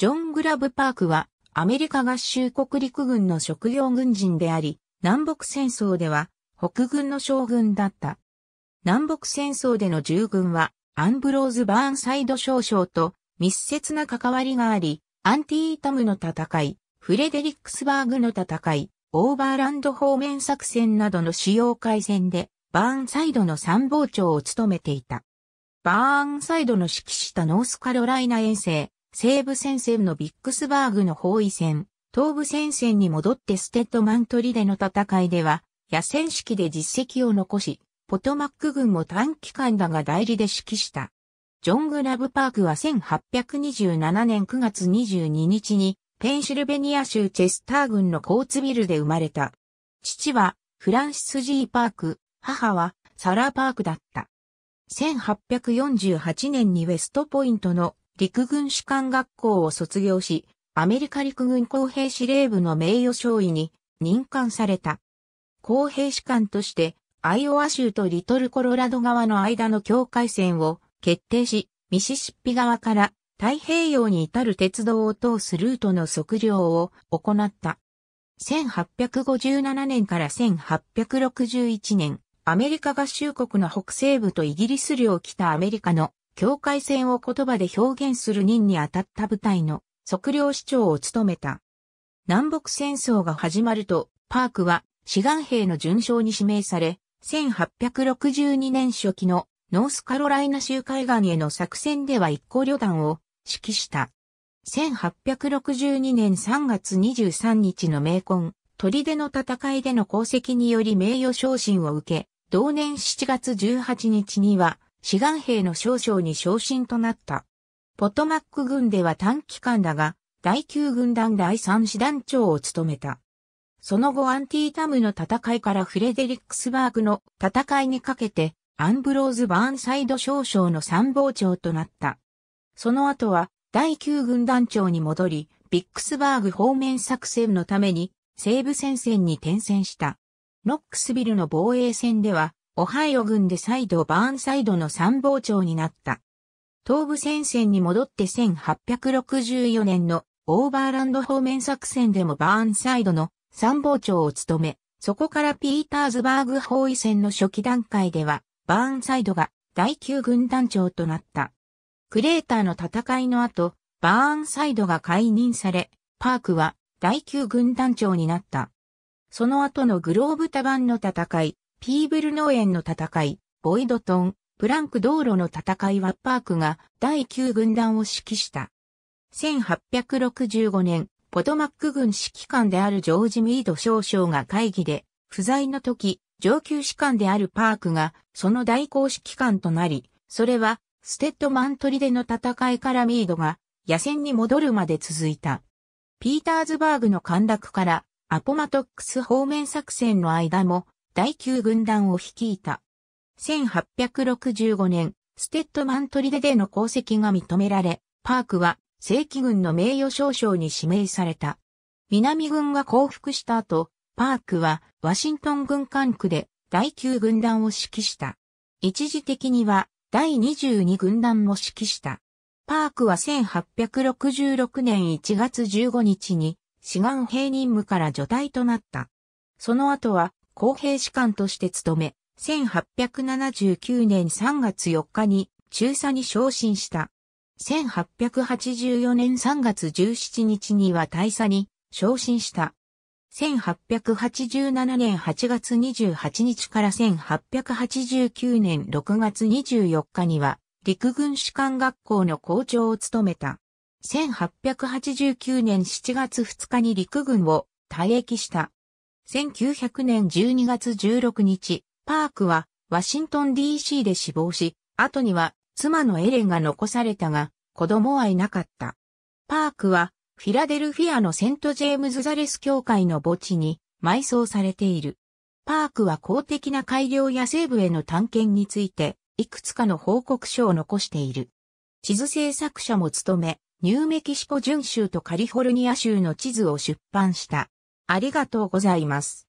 ジョン・グラブパークはアメリカ合衆国陸軍の職業軍人であり、南北戦争では北軍の将軍だった。南北戦争での従軍はアンブローズ・バーンサイド少将と密接な関わりがあり、アンティータムの戦い、フレデリックスバーグの戦い、オーバーランド方面作戦などの主要海戦で、バーンサイドの参謀長を務めていた。バーンサイドの指揮したノースカロライナ遠征、西部戦線のビックスバーグの包囲戦、東部戦線に戻ってステッドマントリでの戦いでは、野戦式で実績を残し、ポトマック軍も短期間だが代理で指揮した。ジョン・グラブパークは1827年9月22日に、ペンシルベニア州チェスター軍のコーツビルで生まれた。父は、フランシス・ジー・パーク、母は、サラ・パークだった。1848年にウェストポイントの陸軍士官学校を卒業し、アメリカ陸軍公兵司令部の名誉少尉に任官された。公兵士官として、アイオワ州とリトルコロラド側の間の境界線を決定し、ミシシッピ側から太平洋に至る鉄道を通すルートの測量を行った。1857年から1861年、アメリカ合衆国の北西部とイギリス領北アメリカの境界線を言葉で表現する任に当たった部隊の測量市長を務めた。南北戦争が始まると、パークは志願兵の順将に指名され、1862年初期のノースカロライナ州海岸への作戦では一行旅団を指揮した。1862年3月23日の名婚、砦の戦いでの功績により名誉昇進を受け、同年7月18日には志願兵の少将に昇進となった。ポトマック軍では短期間だが、第9軍団第3師団長を務めた。その後アンティータムの戦いからフレデリックスバーグの戦いにかけて、アンブローズ・バーンサイド少将の参謀長となった。その後は、第9軍団長に戻り、ビックスバーグ方面作戦のために西部戦線に転戦した。ノックスビルの防衛戦ではオハイオ軍で再度バーンサイドの参謀長になった。東部戦線に戻って1864年のオーバーランド方面作戦でもバーンサイドの参謀長を務め、そこからピーターズバーグ包囲戦の初期段階では、バーンサイドが第9軍団長となった。クレーターの戦いの後、バーンサイドが解任され、パークは第9軍団長になった。その後のグローブタバンの戦い、ピーブル農園の戦い、ボイドトン、プランク道路の戦いはパークが第9軍団を指揮した。1865年、ポトマック軍指揮官であるジョージ・ミード少将が会議で、不在の時、上級士官であるパークが、その代行指揮官となり、それは、ステッドマントリでの戦いからミードが、野戦に戻るまで続いた。ピーターズバーグの陥落から、アポマトックス方面作戦の間も、第9軍団を率いた。1865年、ステッドマントリデでの功績が認められ、パークは正規軍の名誉少将に指名された。南軍が降伏した後、パークはワシントン軍管区で第9軍団を指揮した。一時的には第22軍団も指揮した。パークは1866年1月15日に志願兵任務から除隊となった。その後は公平士官として務め、1879年3月4日に中佐に昇進した。1884年3月17日には大佐に昇進した。1887年8月28日から1889年6月24日には陸軍士官学校の校長を務めた。1889年7月2日に陸軍を退役した。1900年12月16日、パークはワシントン DC で死亡し、後には妻のエレンが残されたが、子供はいなかった。パークはフィラデルフィアのセントジェームズ・ザレス教会の墓地に埋葬されている。パークは公的な改良や西部への探検について、いくつかの報告書を残している。地図制作者も務め、ニューメキシコ準州とカリフォルニア州の地図を出版した。ありがとうございます。